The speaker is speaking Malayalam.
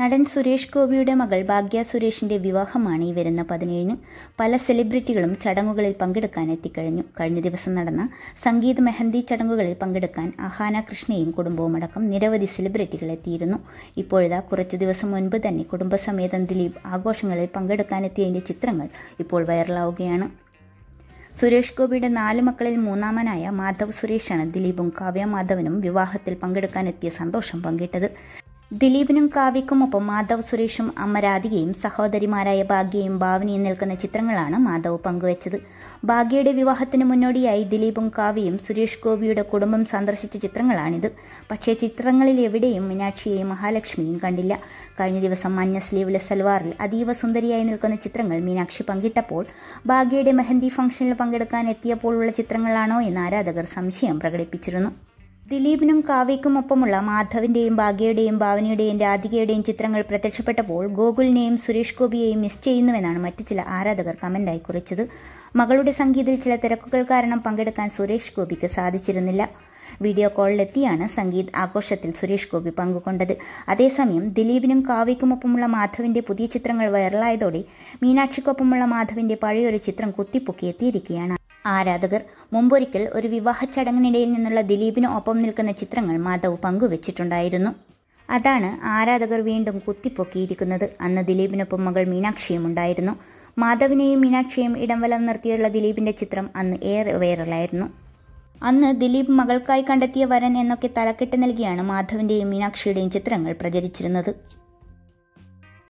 നടൻ സുരേഷ് ഗോപിയുടെ മകൾ ഭാഗ്യ സുരേഷിന്റെ വിവാഹമാണ് ഈ വരുന്ന പതിനേഴിന് പല സെലിബ്രിറ്റികളും ചടങ്ങുകളിൽ പങ്കെടുക്കാൻ എത്തിക്കഴിഞ്ഞു കഴിഞ്ഞ ദിവസം നടന്ന സംഗീത് മെഹന്തി ചടങ്ങുകളിൽ പങ്കെടുക്കാൻ അഹാന കൃഷ്ണയും കുടുംബവും അടക്കം നിരവധി സെലിബ്രിറ്റികൾ എത്തിയിരുന്നു ഇപ്പോഴിതാ കുറച്ചു ദിവസം മുൻപ് തന്നെ കുടുംബസമേതം ദിലീപ് ആഘോഷങ്ങളിൽ പങ്കെടുക്കാനെത്തിയതിൻ്റെ ചിത്രങ്ങൾ ഇപ്പോൾ വൈറലാവുകയാണ് സുരേഷ് ഗോപിയുടെ നാല് മക്കളിൽ മൂന്നാമനായ മാധവ് സുരേഷാണ് ദിലീപും കാവ്യ മാധവനും വിവാഹത്തിൽ പങ്കെടുക്കാനെത്തിയ സന്തോഷം പങ്കിട്ടത് ദിലീപിനും ഒപ്പം മാധവ് സുരേഷും അമ്മ രാധികയും സഹോദരിമാരായ ഭാഗ്യയും ഭാവനയും നിൽക്കുന്ന ചിത്രങ്ങളാണ് മാധവ് പങ്കുവച്ചത് ഭാഗ്യയുടെ വിവാഹത്തിന് മുന്നോടിയായി ദിലീപും കാവ്യയും സുരേഷ് ഗോപിയുടെ കുടുംബം സന്ദർശിച്ച ചിത്രങ്ങളാണിത് പക്ഷേ ചിത്രങ്ങളിൽ എവിടെയും മീനാക്ഷിയെയും മഹാലക്ഷ്മിയും കണ്ടില്ല കഴിഞ്ഞ ദിവസം മഞ്ഞ സ്ലീവിലെ സൽവാറിൽ അതീവ സുന്ദരിയായി നിൽക്കുന്ന ചിത്രങ്ങൾ മീനാക്ഷി പങ്കിട്ടപ്പോൾ ഭാഗ്യയുടെ മെഹന്തി ഫംഗ്ഷനിൽ പങ്കെടുക്കാൻ എത്തിയപ്പോഴുള്ള ചിത്രങ്ങളാണോ എന്ന് ആരാധകർ സംശയം പ്രകടിപ്പിച്ചിരുന്നു ദിലീപിനും കാവ്യയ്ക്കുമൊപ്പമുള്ള മാധവിന്റെയും ഭാഗ്യയുടെയും ഭാവനയുടെയും രാധികയുടെയും ചിത്രങ്ങൾ പ്രത്യക്ഷപ്പെട്ടപ്പോൾ ഗോകുലിനെയും സുരേഷ് ഗോപിയെയും മിസ് ചെയ്യുന്നുവെന്നാണ് മറ്റു ചില ആരാധകർ കമന്റായി കുറിച്ചത് മകളുടെ സംഗീതത്തിൽ ചില തിരക്കുകൾ കാരണം പങ്കെടുക്കാൻ സുരേഷ് ഗോപിക്ക് സാധിച്ചിരുന്നില്ല വീഡിയോ കോളിലെത്തിയാണ് സംഗീത് ആഘോഷത്തിൽ സുരേഷ് ഗോപി പങ്കുകൊണ്ടത് അതേസമയം ദിലീപിനും കാവ്യക്കുമൊപ്പമുള്ള മാധവിന്റെ പുതിയ ചിത്രങ്ങൾ വൈറലായതോടെ മീനാക്ഷിക്കൊപ്പമുള്ള മാധവിന്റെ പഴയൊരു ചിത്രം കുത്തിപ്പൊക്കി എത്തിയിരിക്കുകയാണ് ആരാധകർ മുമ്പൊരിക്കൽ ഒരു വിവാഹ ചടങ്ങിനിടയിൽ നിന്നുള്ള ദിലീപിന് ഒപ്പം നിൽക്കുന്ന ചിത്രങ്ങൾ മാധവ് പങ്കുവച്ചിട്ടുണ്ടായിരുന്നു അതാണ് ആരാധകർ വീണ്ടും കുത്തിപ്പൊക്കിയിരിക്കുന്നത് അന്ന് ദിലീപിനൊപ്പം മകൾ മീനാക്ഷിയും ഉണ്ടായിരുന്നു മാധവിനെയും മീനാക്ഷിയും ഇടംവലം നിർത്തിയുള്ള ദിലീപിന്റെ ചിത്രം അന്ന് ഏറെ വൈറലായിരുന്നു അന്ന് ദിലീപ് മകൾക്കായി കണ്ടെത്തിയ വരൻ എന്നൊക്കെ തലക്കെട്ട് നൽകിയാണ് മാധവിന്റെയും മീനാക്ഷിയുടെയും ചിത്രങ്ങൾ പ്രചരിച്ചിരുന്നത്